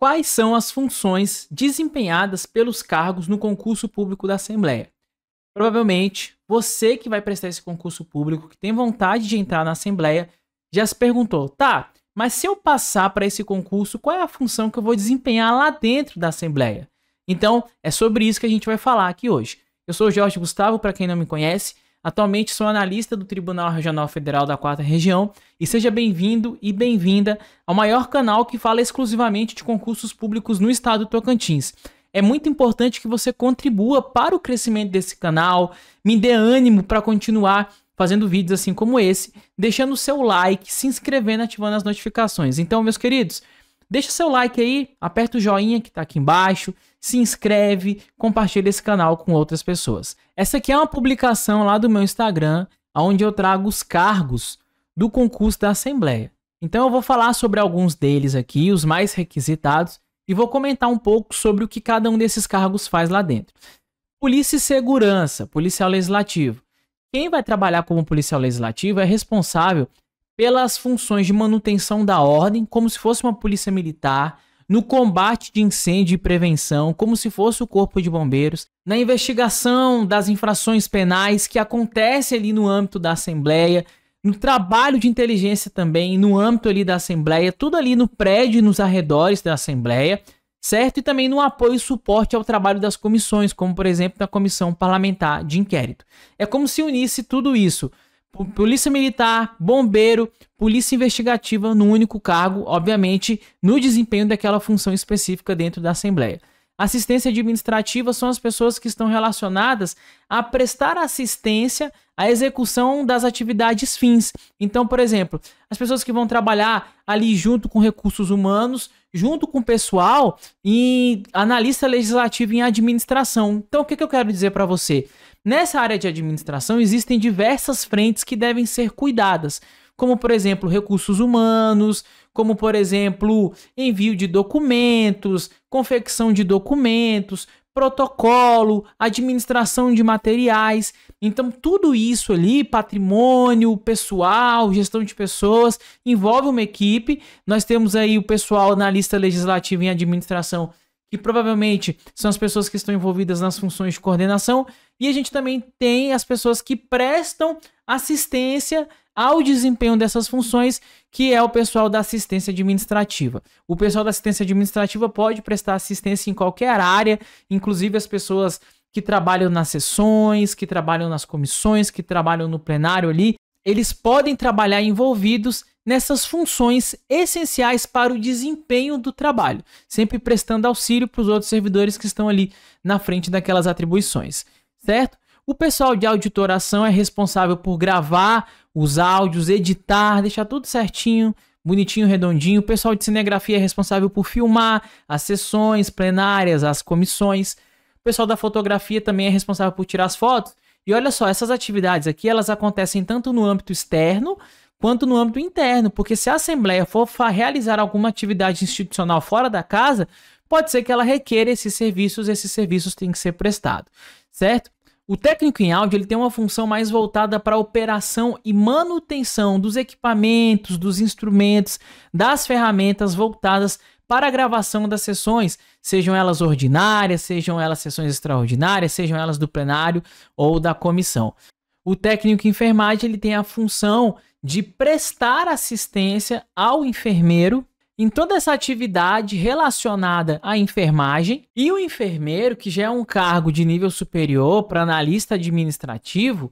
Quais são as funções desempenhadas pelos cargos no concurso público da Assembleia? Provavelmente, você que vai prestar esse concurso público, que tem vontade de entrar na Assembleia, já se perguntou: tá, mas se eu passar para esse concurso, qual é a função que eu vou desempenhar lá dentro da Assembleia? Então, é sobre isso que a gente vai falar aqui hoje. Eu sou o Jorge Gustavo, para quem não me conhece, Atualmente sou analista do Tribunal Regional Federal da Quarta Região e seja bem-vindo e bem-vinda ao maior canal que fala exclusivamente de concursos públicos no estado do Tocantins. É muito importante que você contribua para o crescimento desse canal, me dê ânimo para continuar fazendo vídeos assim como esse, deixando o seu like, se inscrevendo, ativando as notificações. Então, meus queridos, Deixa seu like aí, aperta o joinha que está aqui embaixo, se inscreve, compartilha esse canal com outras pessoas. Essa aqui é uma publicação lá do meu Instagram, onde eu trago os cargos do concurso da Assembleia. Então eu vou falar sobre alguns deles aqui, os mais requisitados, e vou comentar um pouco sobre o que cada um desses cargos faz lá dentro. Polícia e Segurança, policial legislativo. Quem vai trabalhar como policial legislativo é responsável pelas funções de manutenção da ordem, como se fosse uma polícia militar, no combate de incêndio e prevenção, como se fosse o Corpo de Bombeiros, na investigação das infrações penais que acontece ali no âmbito da Assembleia, no trabalho de inteligência também, no âmbito ali da Assembleia, tudo ali no prédio e nos arredores da Assembleia, certo? E também no apoio e suporte ao trabalho das comissões, como por exemplo na Comissão Parlamentar de Inquérito. É como se unisse tudo isso polícia militar, bombeiro, polícia investigativa no único cargo, obviamente, no desempenho daquela função específica dentro da Assembleia. Assistência administrativa são as pessoas que estão relacionadas a prestar assistência à execução das atividades fins. Então, por exemplo, as pessoas que vão trabalhar ali junto com recursos humanos, junto com o pessoal, em analista legislativo em administração. Então, o que, que eu quero dizer para você? Nessa área de administração existem diversas frentes que devem ser cuidadas, como por exemplo recursos humanos, como por exemplo envio de documentos, confecção de documentos, protocolo, administração de materiais. Então, tudo isso ali, patrimônio, pessoal, gestão de pessoas, envolve uma equipe. Nós temos aí o pessoal na lista legislativa em administração que provavelmente são as pessoas que estão envolvidas nas funções de coordenação, e a gente também tem as pessoas que prestam assistência ao desempenho dessas funções, que é o pessoal da assistência administrativa. O pessoal da assistência administrativa pode prestar assistência em qualquer área, inclusive as pessoas que trabalham nas sessões, que trabalham nas comissões, que trabalham no plenário ali, eles podem trabalhar envolvidos nessas funções essenciais para o desempenho do trabalho, sempre prestando auxílio para os outros servidores que estão ali na frente daquelas atribuições, certo? O pessoal de auditoração é responsável por gravar os áudios, editar, deixar tudo certinho, bonitinho, redondinho. O pessoal de cinegrafia é responsável por filmar as sessões plenárias, as comissões. O pessoal da fotografia também é responsável por tirar as fotos. E olha só, essas atividades aqui, elas acontecem tanto no âmbito externo, quanto no âmbito interno, porque se a Assembleia for realizar alguma atividade institucional fora da casa, pode ser que ela requeira esses serviços e esses serviços têm que ser prestados, certo? O técnico em áudio ele tem uma função mais voltada para a operação e manutenção dos equipamentos, dos instrumentos, das ferramentas voltadas para a gravação das sessões, sejam elas ordinárias, sejam elas sessões extraordinárias, sejam elas do plenário ou da comissão. O técnico em enfermagem ele tem a função de prestar assistência ao enfermeiro em toda essa atividade relacionada à enfermagem e o enfermeiro, que já é um cargo de nível superior para analista administrativo,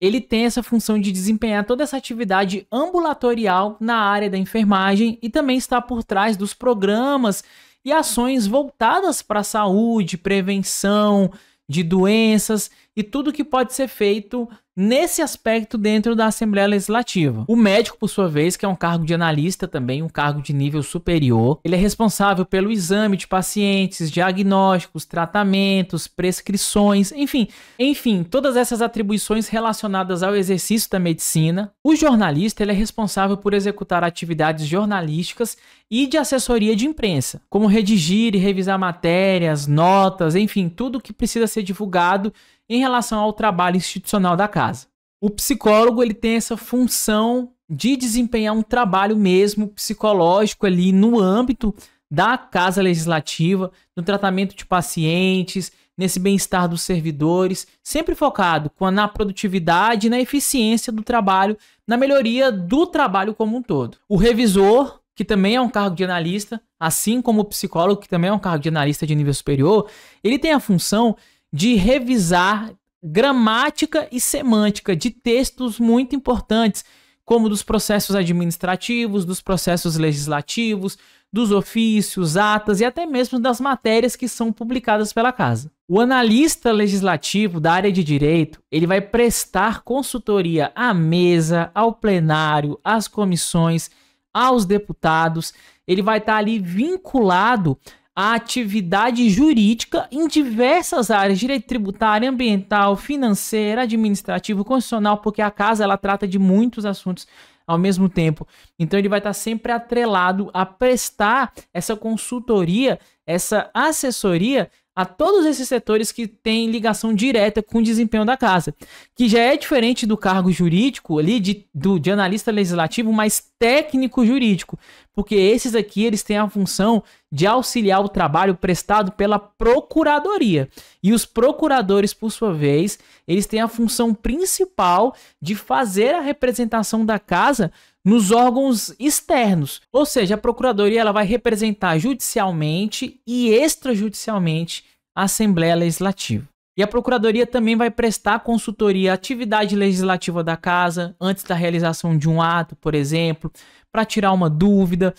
ele tem essa função de desempenhar toda essa atividade ambulatorial na área da enfermagem e também está por trás dos programas e ações voltadas para a saúde, prevenção de doenças e tudo que pode ser feito nesse aspecto dentro da Assembleia Legislativa. O médico, por sua vez, que é um cargo de analista também, um cargo de nível superior, ele é responsável pelo exame de pacientes, diagnósticos, tratamentos, prescrições, enfim, enfim, todas essas atribuições relacionadas ao exercício da medicina. O jornalista, ele é responsável por executar atividades jornalísticas e de assessoria de imprensa, como redigir e revisar matérias, notas, enfim, tudo que precisa ser divulgado em relação ao trabalho institucional da casa. O psicólogo ele tem essa função de desempenhar um trabalho mesmo psicológico ali no âmbito da casa legislativa, no tratamento de pacientes, nesse bem-estar dos servidores, sempre focado na produtividade, na eficiência do trabalho, na melhoria do trabalho como um todo. O revisor, que também é um cargo de analista, assim como o psicólogo, que também é um cargo de analista de nível superior, ele tem a função de revisar gramática e semântica de textos muito importantes, como dos processos administrativos, dos processos legislativos, dos ofícios, atas e até mesmo das matérias que são publicadas pela casa. O analista legislativo da área de direito, ele vai prestar consultoria à mesa, ao plenário, às comissões, aos deputados, ele vai estar tá ali vinculado a atividade jurídica em diversas áreas, direito tributário, ambiental, financeira, administrativo, constitucional, porque a casa ela trata de muitos assuntos ao mesmo tempo. Então ele vai estar sempre atrelado a prestar essa consultoria, essa assessoria a todos esses setores que têm ligação direta com o desempenho da casa, que já é diferente do cargo jurídico ali, de, do, de analista legislativo, mas técnico jurídico, porque esses aqui eles têm a função de auxiliar o trabalho prestado pela procuradoria. E os procuradores, por sua vez, eles têm a função principal de fazer a representação da casa nos órgãos externos, ou seja, a procuradoria ela vai representar judicialmente e extrajudicialmente a Assembleia Legislativa. E a Procuradoria também vai prestar consultoria à atividade legislativa da casa, antes da realização de um ato, por exemplo, para tirar uma dúvida.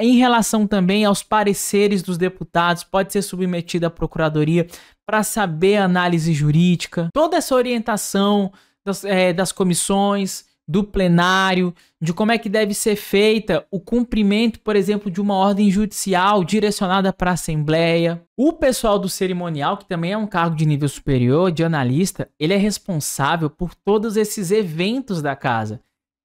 Em relação também aos pareceres dos deputados, pode ser submetida à Procuradoria para saber a análise jurídica. Toda essa orientação das, é, das comissões, do plenário, de como é que deve ser feita o cumprimento, por exemplo, de uma ordem judicial direcionada para a Assembleia. O pessoal do cerimonial, que também é um cargo de nível superior, de analista, ele é responsável por todos esses eventos da casa.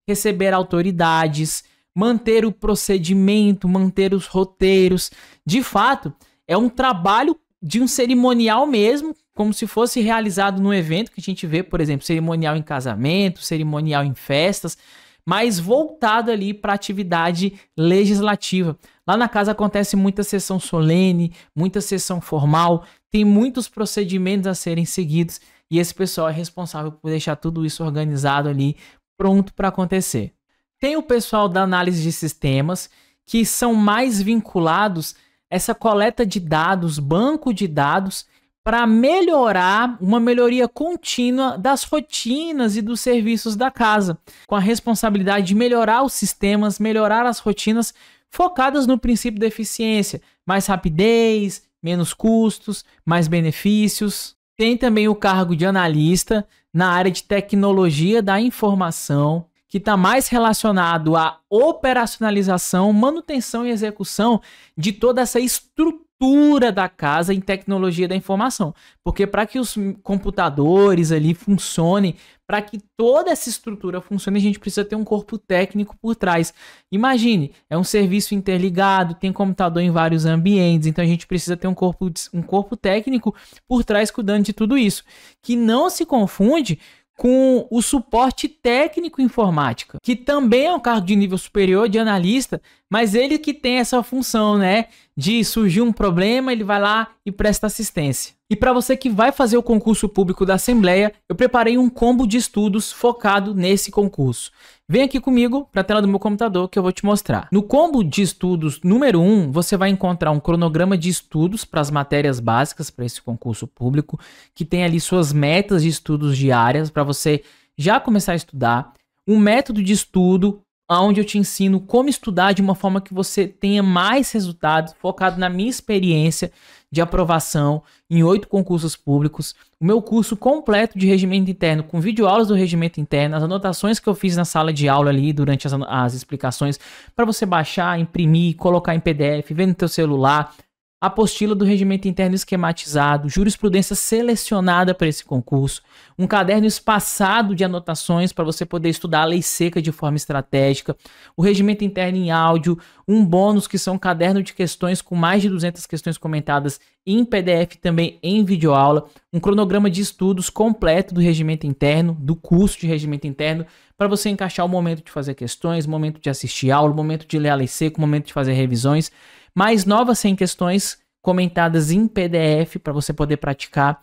Receber autoridades, manter o procedimento, manter os roteiros. De fato, é um trabalho de um cerimonial mesmo, como se fosse realizado num evento que a gente vê, por exemplo, cerimonial em casamento, cerimonial em festas, mas voltado ali para atividade legislativa. Lá na casa acontece muita sessão solene, muita sessão formal, tem muitos procedimentos a serem seguidos e esse pessoal é responsável por deixar tudo isso organizado ali, pronto para acontecer. Tem o pessoal da análise de sistemas que são mais vinculados a essa coleta de dados, banco de dados para melhorar uma melhoria contínua das rotinas e dos serviços da casa, com a responsabilidade de melhorar os sistemas, melhorar as rotinas focadas no princípio da eficiência, mais rapidez, menos custos, mais benefícios. Tem também o cargo de analista na área de tecnologia da informação, que está mais relacionado à operacionalização, manutenção e execução de toda essa estrutura estrutura da casa em tecnologia da informação. Porque para que os computadores ali funcionem, para que toda essa estrutura funcione, a gente precisa ter um corpo técnico por trás. Imagine, é um serviço interligado, tem computador em vários ambientes, então a gente precisa ter um corpo, um corpo técnico por trás cuidando de tudo isso. Que não se confunde com o suporte técnico informática, que também é um cargo de nível superior de analista, mas ele que tem essa função, né? De surgir um problema, ele vai lá e presta assistência. E para você que vai fazer o concurso público da Assembleia, eu preparei um combo de estudos focado nesse concurso. Vem aqui comigo para a tela do meu computador que eu vou te mostrar. No combo de estudos número 1, um, você vai encontrar um cronograma de estudos para as matérias básicas para esse concurso público, que tem ali suas metas de estudos diárias para você já começar a estudar, um método de estudo onde eu te ensino como estudar de uma forma que você tenha mais resultados, focado na minha experiência de aprovação em oito concursos públicos, o meu curso completo de regimento interno, com videoaulas do regimento interno, as anotações que eu fiz na sala de aula ali durante as, as explicações, para você baixar, imprimir, colocar em PDF, ver no teu celular, apostila do regimento interno esquematizado, jurisprudência selecionada para esse concurso, um caderno espaçado de anotações para você poder estudar a lei seca de forma estratégica, o regimento interno em áudio, um bônus que são caderno de questões com mais de 200 questões comentadas em PDF também em videoaula, um cronograma de estudos completo do regimento interno, do curso de regimento interno, para você encaixar o momento de fazer questões, momento de assistir aula, momento de ler a lei seca, momento de fazer revisões mais novas 100 questões comentadas em PDF para você poder praticar.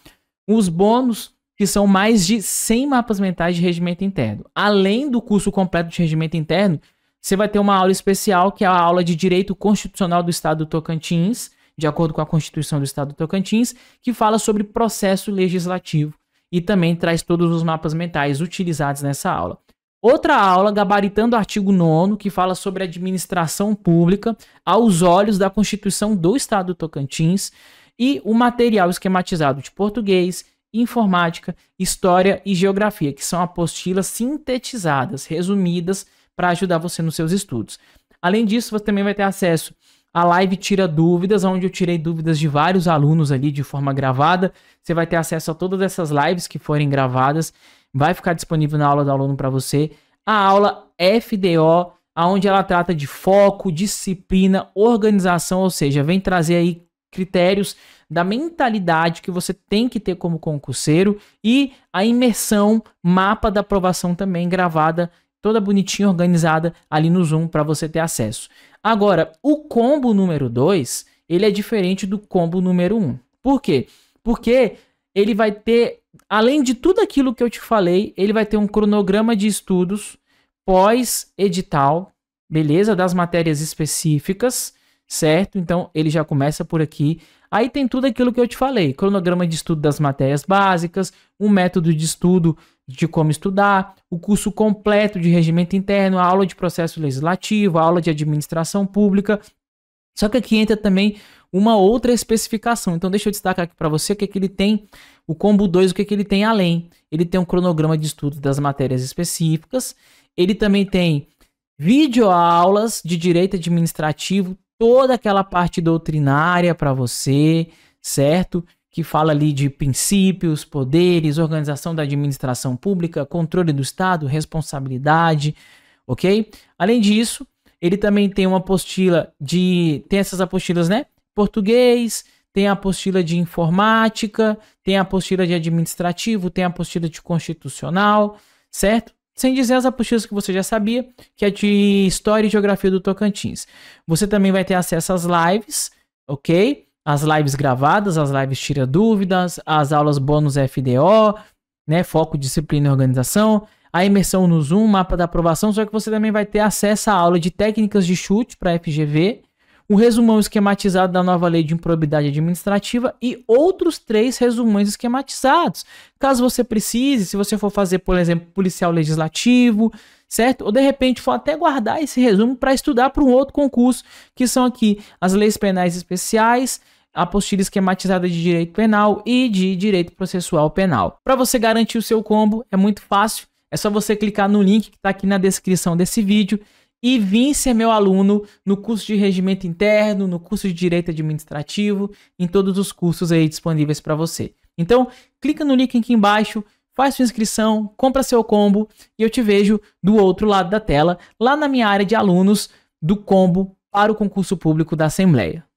Os bônus, que são mais de 100 mapas mentais de regimento interno. Além do curso completo de regimento interno, você vai ter uma aula especial, que é a aula de Direito Constitucional do Estado do Tocantins, de acordo com a Constituição do Estado do Tocantins, que fala sobre processo legislativo e também traz todos os mapas mentais utilizados nessa aula. Outra aula, gabaritando o artigo 9, que fala sobre administração pública aos olhos da Constituição do Estado do Tocantins e o material esquematizado de português, informática, história e geografia, que são apostilas sintetizadas, resumidas, para ajudar você nos seus estudos. Além disso, você também vai ter acesso a live Tira Dúvidas, onde eu tirei dúvidas de vários alunos ali de forma gravada. Você vai ter acesso a todas essas lives que forem gravadas. Vai ficar disponível na aula do aluno para você. A aula FDO, aonde ela trata de foco, disciplina, organização, ou seja, vem trazer aí critérios da mentalidade que você tem que ter como concurseiro e a imersão, mapa da aprovação também gravada, toda bonitinha, organizada ali no Zoom para você ter acesso. Agora, o combo número 2, ele é diferente do combo número 1. Um. Por quê? Porque ele vai ter, além de tudo aquilo que eu te falei, ele vai ter um cronograma de estudos pós-edital, beleza? Das matérias específicas, certo? Então ele já começa por aqui. Aí tem tudo aquilo que eu te falei: cronograma de estudo das matérias básicas, um método de estudo de como estudar, o curso completo de regimento interno, a aula de processo legislativo, a aula de administração pública. Só que aqui entra também uma outra especificação. Então deixa eu destacar aqui para você o que, é que ele tem, o combo 2, o que, é que ele tem além. Ele tem um cronograma de estudo das matérias específicas, ele também tem videoaulas de direito administrativo, toda aquela parte doutrinária para você, certo? que fala ali de princípios, poderes, organização da administração pública, controle do Estado, responsabilidade, ok? Além disso, ele também tem uma apostila de. Tem essas apostilas, né? Português, tem a apostila de informática, tem a apostila de administrativo, tem a apostila de constitucional, certo? Sem dizer as apostilas que você já sabia, que é de História e Geografia do Tocantins. Você também vai ter acesso às lives, ok? as lives gravadas, as lives tira dúvidas, as aulas bônus é FDO, né, foco, disciplina e organização, a imersão no Zoom, mapa da aprovação, só que você também vai ter acesso à aula de técnicas de chute para FGV, um resumão esquematizado da nova lei de improbidade administrativa e outros três resumões esquematizados. Caso você precise, se você for fazer, por exemplo, policial legislativo, certo? Ou de repente for até guardar esse resumo para estudar para um outro concurso, que são aqui as leis penais especiais, a apostila esquematizada de direito penal e de direito processual penal. Para você garantir o seu combo, é muito fácil, é só você clicar no link que está aqui na descrição desse vídeo e vim ser meu aluno no curso de regimento interno, no curso de direito administrativo, em todos os cursos aí disponíveis para você. Então, clica no link aqui embaixo, faz sua inscrição, compra seu combo e eu te vejo do outro lado da tela, lá na minha área de alunos do combo para o concurso público da Assembleia.